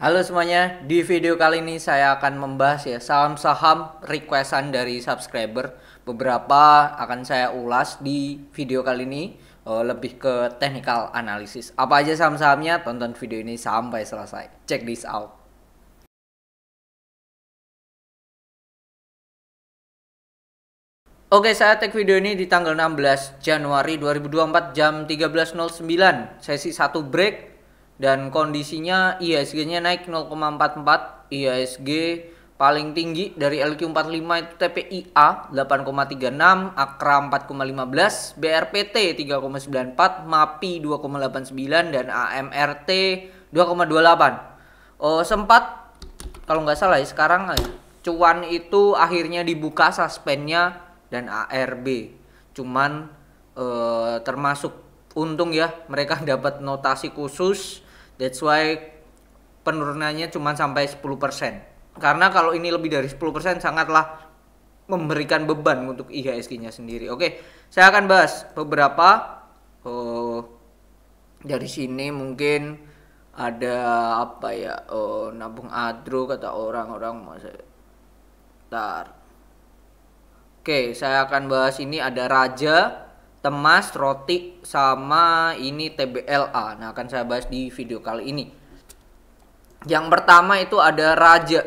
Halo semuanya, di video kali ini saya akan membahas ya saham-saham requestan dari subscriber. Beberapa akan saya ulas di video kali ini eh, lebih ke technical analysis. Apa aja saham-sahamnya? Tonton video ini sampai selesai. Check this out. Oke, saya take video ini di tanggal 16 Januari 2024 jam 13.09. Sesi 1 break dan kondisinya IHSG-nya naik 0,44 IHSG paling tinggi dari LQ45 itu TPIA 8,36 Akra 4,15 BRPT 3,94 MAPI 2,89 dan AMRT 2,28 oh, sempat kalau nggak salah ya sekarang ya, cuan itu akhirnya dibuka suspendnya dan ARB cuman eh, termasuk untung ya mereka dapat notasi khusus That's why penurunannya cuma sampai 10%. Karena kalau ini lebih dari 10% sangatlah memberikan beban untuk IHSG-nya sendiri. Oke, saya akan bahas beberapa oh, dari sini mungkin ada apa ya? Oh, nabung adro kata orang-orang masa ya? tar Oke, saya akan bahas ini ada raja temas, roti, sama ini TBLA. Nah, akan saya bahas di video kali ini. Yang pertama itu ada raja.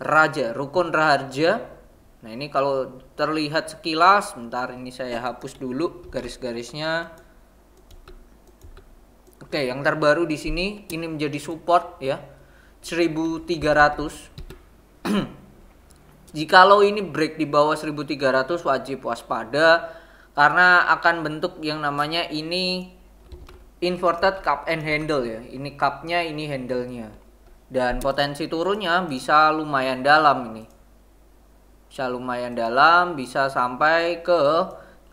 Raja, rukun raja. Nah, ini kalau terlihat sekilas, sebentar ini saya hapus dulu garis-garisnya. Oke, yang terbaru di sini ini menjadi support ya. 1300. Jikalau ini break di bawah 1300 wajib waspada karena akan bentuk yang namanya ini inverted cup and handle ya. Ini cupnya, ini handlenya. Dan potensi turunnya bisa lumayan dalam ini. Bisa lumayan dalam, bisa sampai ke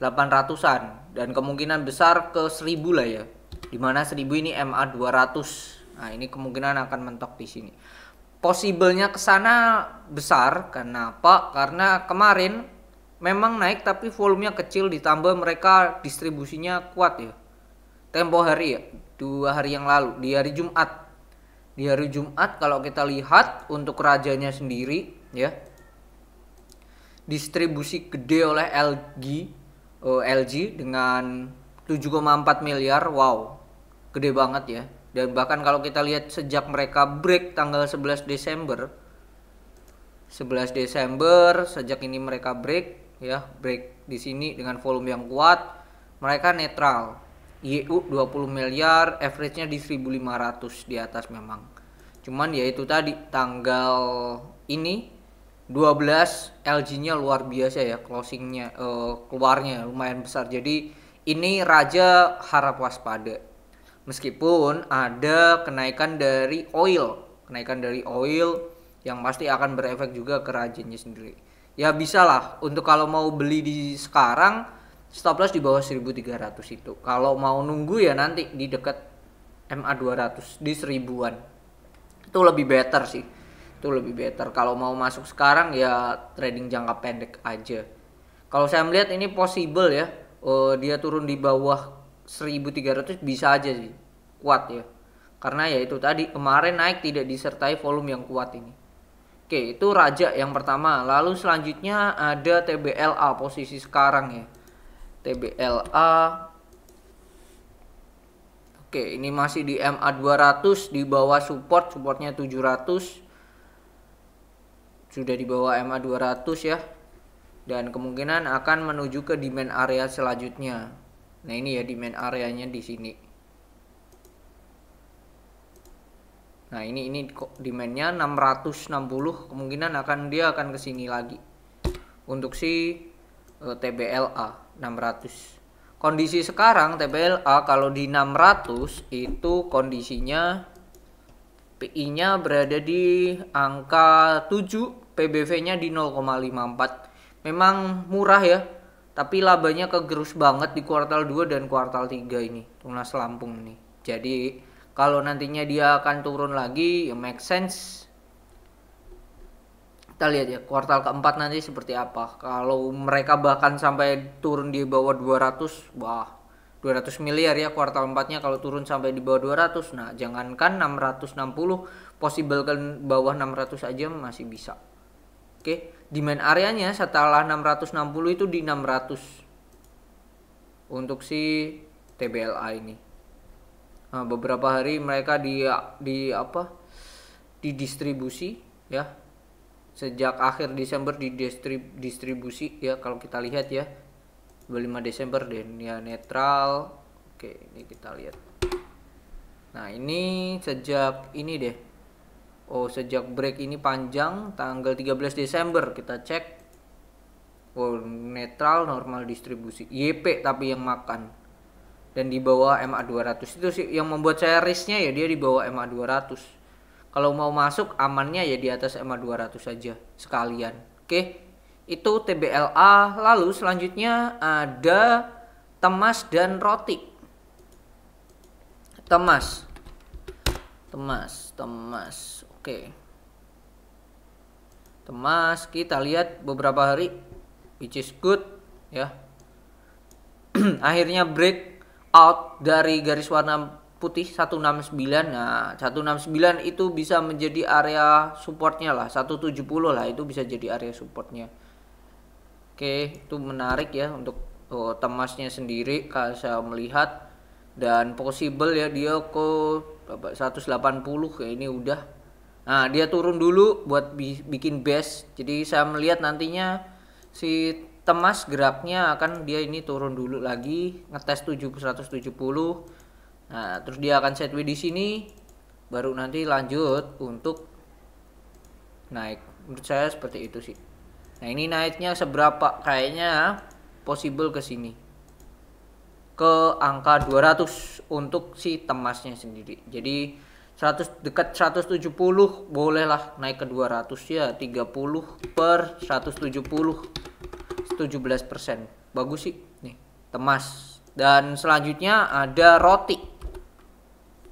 800-an. Dan kemungkinan besar ke 1000 lah ya. Dimana 1000 ini MA 200. Nah ini kemungkinan akan mentok di sini. Possible-nya ke sana besar. Kenapa? Karena kemarin memang naik tapi volumenya kecil ditambah mereka distribusinya kuat ya tempo hari ya dua hari yang lalu di hari Jumat di hari Jumat kalau kita lihat untuk rajanya sendiri ya distribusi gede oleh LG uh, eh, LG dengan 7,4 miliar wow gede banget ya dan bahkan kalau kita lihat sejak mereka break tanggal 11 Desember 11 Desember sejak ini mereka break ya break di sini dengan volume yang kuat mereka netral YU 20 miliar average-nya di 1500 di atas memang cuman ya itu tadi tanggal ini 12 LG-nya luar biasa ya closingnya uh, keluarnya lumayan besar jadi ini raja harap waspada meskipun ada kenaikan dari oil kenaikan dari oil yang pasti akan berefek juga ke rajinnya sendiri ya bisa lah untuk kalau mau beli di sekarang stop loss di bawah 1300 itu kalau mau nunggu ya nanti di dekat MA 200 di seribuan itu lebih better sih itu lebih better kalau mau masuk sekarang ya trading jangka pendek aja kalau saya melihat ini possible ya uh, dia turun di bawah 1300 bisa aja sih kuat ya karena ya itu tadi kemarin naik tidak disertai volume yang kuat ini Oke, itu Raja yang pertama. Lalu selanjutnya ada TBLA posisi sekarang ya. TBLA. Oke, ini masih di MA200 di bawah support, supportnya 700. Sudah di bawah MA200 ya. Dan kemungkinan akan menuju ke demand area selanjutnya. Nah, ini ya demand areanya di sini. Nah ini ini kok demandnya 660 kemungkinan akan dia akan ke sini lagi untuk si e, TBLA 600. Kondisi sekarang TBLA kalau di 600 itu kondisinya PI-nya berada di angka 7, PBV-nya di 0,54. Memang murah ya, tapi labanya kegerus banget di kuartal 2 dan kuartal 3 ini, Tunas Lampung ini Jadi kalau nantinya dia akan turun lagi ya make sense kita lihat ya kuartal keempat nanti seperti apa kalau mereka bahkan sampai turun di bawah 200 wah 200 miliar ya kuartal empatnya kalau turun sampai di bawah 200 nah jangankan 660 possible ke bawah 600 aja masih bisa oke demand areanya setelah 660 itu di 600 untuk si TBLA ini Nah, beberapa hari mereka di di apa? didistribusi ya. Sejak akhir Desember didistribusi ya kalau kita lihat ya. 25 Desember dan ya netral. Oke, ini kita lihat. Nah, ini sejak ini deh. Oh, sejak break ini panjang tanggal 13 Desember kita cek. Oh, netral normal distribusi. YP tapi yang makan dan di bawah MA 200 itu sih yang membuat saya risknya ya dia di bawah MA 200 kalau mau masuk amannya ya di atas MA 200 saja sekalian oke itu TBLA lalu selanjutnya ada Temas dan Rotik Temas Temas Temas oke Temas kita lihat beberapa hari which is good ya akhirnya break out dari garis warna putih 169 nah 169 itu bisa menjadi area supportnya lah 170 lah itu bisa jadi area supportnya oke itu menarik ya untuk oh, temasnya sendiri kalau saya melihat dan possible ya dia ke 180 ya ini udah nah dia turun dulu buat bikin base jadi saya melihat nantinya si temas geraknya akan dia ini turun dulu lagi ngetes 770 nah terus dia akan set di sini baru nanti lanjut untuk naik menurut saya seperti itu sih nah ini naiknya seberapa kayaknya possible ke sini ke angka 200 untuk si temasnya sendiri jadi 100 dekat 170 bolehlah naik ke 200 ya 30 per 170 17%. Bagus sih nih, temas. Dan selanjutnya ada roti.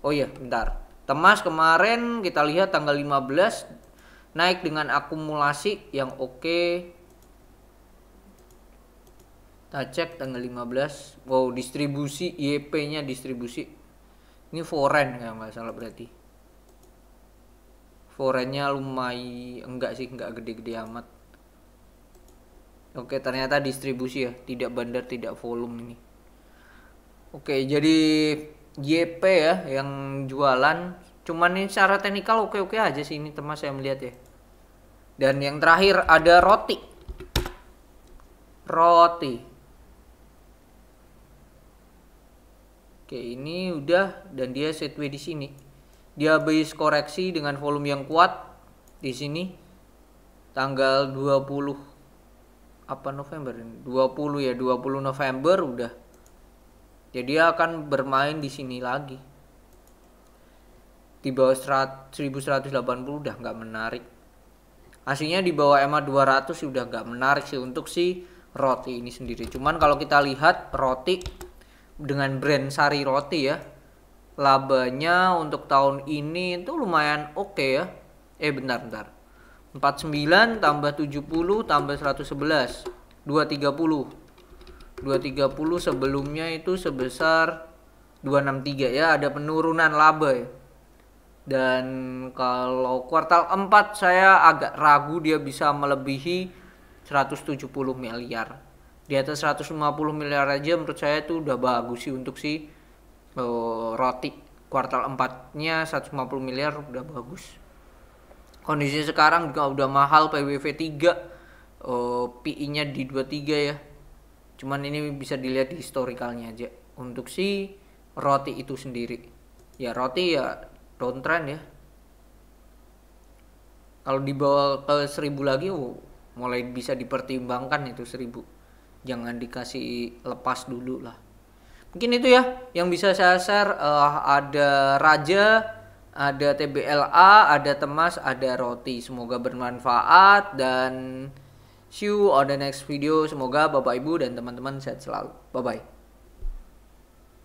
Oh iya, bentar. Temas kemarin kita lihat tanggal 15 naik dengan akumulasi yang oke. Okay. Kita cek tanggal 15. Wow, distribusi YP-nya distribusi. Ini foren ya nggak salah berarti. Foreign-nya lumayan enggak sih, enggak gede-gede amat. Oke, ternyata distribusi ya, tidak bandar, tidak volume ini. Oke, jadi JP ya yang jualan, cuman ini secara teknikal oke-oke aja sih ini teman saya melihat ya. Dan yang terakhir ada roti. Roti. Oke, ini udah dan dia setway di sini. Dia base koreksi dengan volume yang kuat di sini tanggal 20 apa November 20 ya 20 November udah jadi ya, akan bermain di sini lagi di bawah 1180 udah nggak menarik aslinya di bawah EMA 200 sudah nggak menarik sih untuk si roti ini sendiri cuman kalau kita lihat roti dengan brand sari roti ya labanya untuk tahun ini itu lumayan oke okay ya eh bentar bentar 49 tambah 70 tambah 111 230 230 sebelumnya itu sebesar 263 ya ada penurunan laba ya. dan kalau kuartal 4 saya agak ragu dia bisa melebihi 170 miliar di atas 150 miliar aja menurut saya itu udah bagus sih untuk si uh, roti kuartal 4 nya 150 miliar udah bagus kondisi sekarang juga udah mahal PWV 3 uh, PI-nya di 23 ya cuman ini bisa dilihat di historicalnya aja untuk si roti itu sendiri ya roti ya downtrend ya kalau dibawa ke 1000 lagi oh, mulai bisa dipertimbangkan itu 1000 jangan dikasih lepas dulu lah mungkin itu ya yang bisa saya share uh, ada raja ada TBLA, ada temas, ada roti. Semoga bermanfaat dan see you on the next video. Semoga Bapak Ibu dan teman-teman sehat selalu. Bye bye.